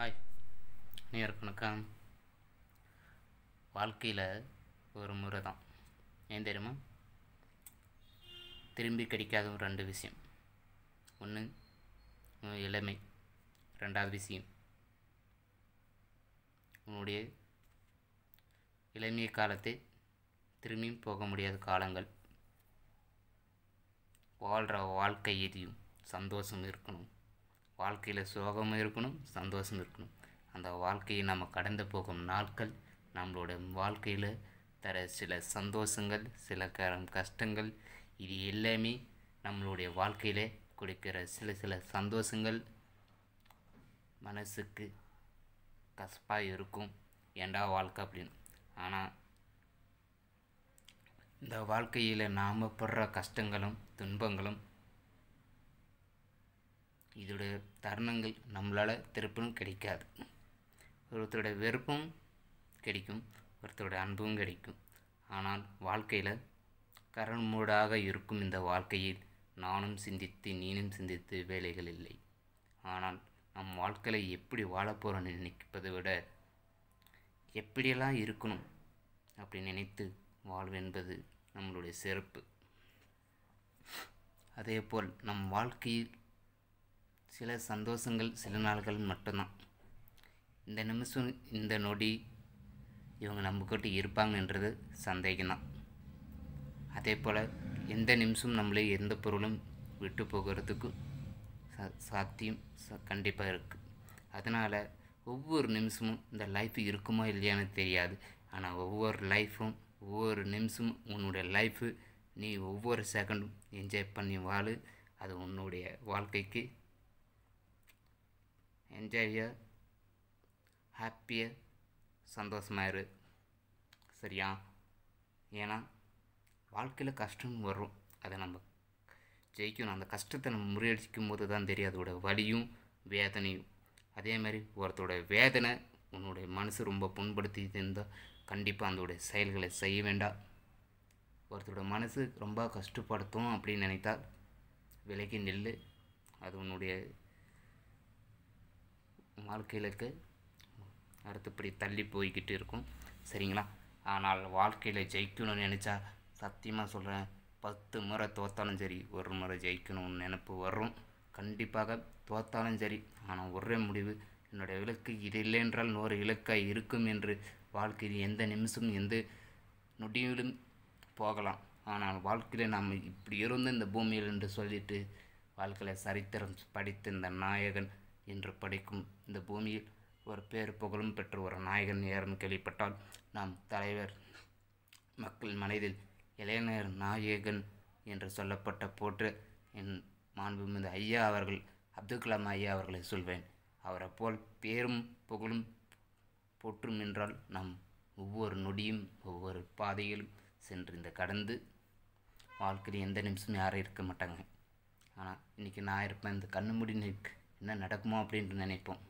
hi நேருக்கு வணக்கம் வாழ்க்கையில் ஒரு முறை தான் ஏன் தெரியுமா திரும்பி கிடைக்காத ஒரு ரெண்டு விஷயம் ஒன்று இளமை ரெண்டாவது விஷயம் உன்னுடைய இளமைய காலத்தை திரும்பியும் போக முடியாத காலங்கள் வாழ்கிற வாழ்க்கை எரியும் சந்தோஷம் இருக்கணும் வாழ்க்கையில் சோகமும் இருக்கணும் சந்தோஷம் இருக்கணும் அந்த வாழ்க்கையை நம்ம கடந்து போகும் நாட்கள் நம்மளோட வாழ்க்கையில் தர சில சந்தோஷங்கள் சில கரம் கஷ்டங்கள் இது எல்லாமே நம்மளுடைய வாழ்க்கையில் கொடுக்கிற சில சில சந்தோஷங்கள் மனசுக்கு கசப்பாக இருக்கும் ஏண்டா வாழ்க்கை அப்படின்னு ஆனால் இந்த வாழ்க்கையில் நாம் படுற கஷ்டங்களும் துன்பங்களும் இதோட தருணங்கள் நம்மளால் திருப்பவும் கிடைக்காது ஒருத்தரோட வெறுப்பும் கிடைக்கும் ஒருத்தரோட அன்பும் கிடைக்கும் ஆனால் வாழ்க்கையில் கரண்மூடாக இருக்கும் இந்த வாழ்க்கையில் நானும் சிந்தித்து நீனும் சிந்தித்து வேலைகள் இல்லை ஆனால் நம் வாழ்க்கையில் எப்படி வாழப்போகிறோன்னு நினைப்பதை விட எப்படியெல்லாம் இருக்கணும் அப்படி நினைத்து வாழ்வென்பது என்பது நம்மளுடைய சிறப்பு அதே போல் நம் வாழ்க்கையில் சில சந்தோஷங்கள் சில நாள்கள் மட்டும்தான் இந்த நிமிஷம் இந்த நொடி இவங்க நம்ம கிட்ட இருப்பாங்கன்றது சந்தேகம்தான் அதே போல் எந்த நிமிஷம் நம்மளே எந்த பொருளும் விட்டு போகிறதுக்கு சா சாத்தியம் ச கண்டிப்பாக இருக்குது அதனால் ஒவ்வொரு நிமிஷமும் இந்த லைஃப் இருக்குமா இல்லையான்னு தெரியாது ஆனால் ஒவ்வொரு லைஃப்பும் ஒவ்வொரு நிமிஷமும் உன்னுடைய லைஃபு நீ ஒவ்வொரு செகண்டும் என்ஜாய் பண்ணி வாழு அது உன்னுடைய வாழ்க்கைக்கு என்ஜாய் ஹாப்பியாக சந்தோஷமாக இரு சரியா ஏன்னா வாழ்க்கையில் கஷ்டம் வரும் அதை நம்ம ஜெயிக்கணும் அந்த கஷ்டத்தை நம்ம முறியடிக்கும் போது தான் தெரியும் அதோட வலியும் வேதனையும் அதே மாதிரி ஒருத்தோட வேதனை உன்னுடைய மனசு ரொம்ப புண்படுத்தி இருந்தால் கண்டிப்பாக அந்த செயல்களை செய்ய வேண்டாம் ஒருத்தரோட மனசு ரொம்ப கஷ்டப்படுத்தும் அப்படின்னு நினைத்தால் விலகி நெல் அது உன்னுடைய வாழ்க்கையில் இருக்க அடுத்து தள்ளி போய்கிட்டு இருக்கும் சரிங்களா ஆனால் வாழ்க்கையில் ஜெயிக்கணும்னு நினச்சா சத்தியமாக சொல்கிறேன் பத்து முறை தோத்தாலும் சரி ஒரு முறை ஜெயிக்கணும்னு நினப்பு வரும் கண்டிப்பாக தோத்தாலும் சரி ஆனால் ஒரே முடிவு என்னுடைய இலக்கு இது இல்லையென்றால் நூறு இலக்காக இருக்கும் என்று வாழ்க்கையில் எந்த நிமிஷமும் எந்த நொடியிலும் போகலாம் ஆனால் வாழ்க்கையில் நாம் இப்படி இருந்து இந்த பூமியில் என்று சொல்லிட்டு வாழ்க்கையில் சரித்திரம் படித்த இந்த நாயகன் என்று படைக்கும் இந்த பூமியில் ஒரு பேர் புகழும் பெற்ற ஒரு நாயகன் நேரம் கேள்விப்பட்டால் நாம் தலைவர் மக்கள் மனதில் இளைஞர் நாயகன் என்று சொல்லப்பட்ட போற்று என் மாண்புமிகு ஐயா அவர்கள் அப்துல் கலாம் ஐயா அவர்களை சொல்வேன் அவரை போல் பேரும் புகழும் போற்றும் என்றால் நாம் ஒவ்வொரு நொடியும் ஒவ்வொரு பாதையிலும் சென்று இந்த கடந்து வாழ்க்கையில் எந்த நிமிஷமும் யாரும் இருக்க மாட்டாங்க ஆனால் இன்றைக்கி நான் இருப்பேன் இந்த கண்ணு முடி நிற்கு என்ன நடக்குமோ அப்படின்ட்டு நினைப்போம்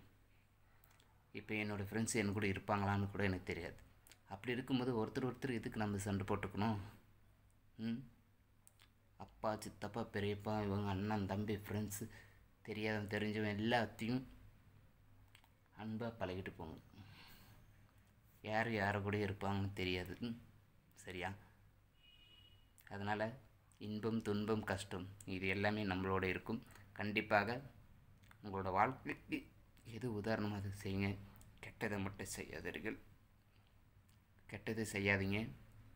இப்போ என்னோடய ஃப்ரெண்ட்ஸ் என் கூட இருப்பாங்களான்னு கூட எனக்கு தெரியாது அப்படி இருக்கும்போது ஒருத்தர் ஒருத்தர் இதுக்கு நம்ம சண்டை போட்டுக்கணும் அப்பா சித்தப்பா பெரியப்பா இவங்க அண்ணன் தம்பி ஃப்ரெண்ட்ஸு தெரியாதவன் தெரிஞ்சவன் எல்லாத்தையும் அன்பாக பழகிட்டு போங்க யார் யாரை கூட இருப்பாங்கன்னு தெரியாது சரியா அதனால் இன்பம் துன்பம் கஷ்டம் இது எல்லாமே நம்மளோட இருக்கும் கண்டிப்பாக உங்களோட வாழ்க்கைக்கு எது உதாரணமாக அது செய்யுங்க கெட்டதை மட்டும் செய்யாதீர்கள் கெட்டது செய்யாதீங்க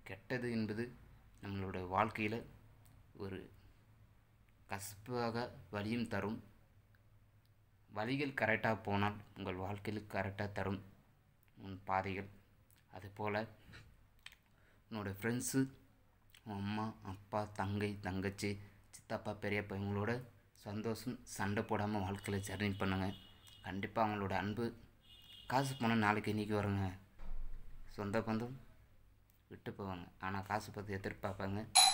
கெட்டது என்பது நம்மளோட வாழ்க்கையில் ஒரு கசப்பாக வழியும் தரும் வழிகள் கரெக்டாக போனால் உங்கள் வாழ்க்கையில் கரெக்டாக தரும் உன் பாதைகள் அதுபோல் உன்னோட ஃப்ரெண்ட்ஸு அம்மா அப்பா தங்கை தங்கச்சி சித்தப்பா பெரியப்பா இவங்களோட சந்தோஷம் சண்டை போடாமல் வாழ்க்கையில் ஜெர்னி பண்ணுங்கள் கண்டிப்பாக அவங்களோட அன்பு காசு போனால் நாளைக்கு இன்றைக்கி வருங்க சொந்த பந்தம் விட்டு போவாங்க ஆனால் காசு பார்த்து எதிர்பார்ப்பாங்க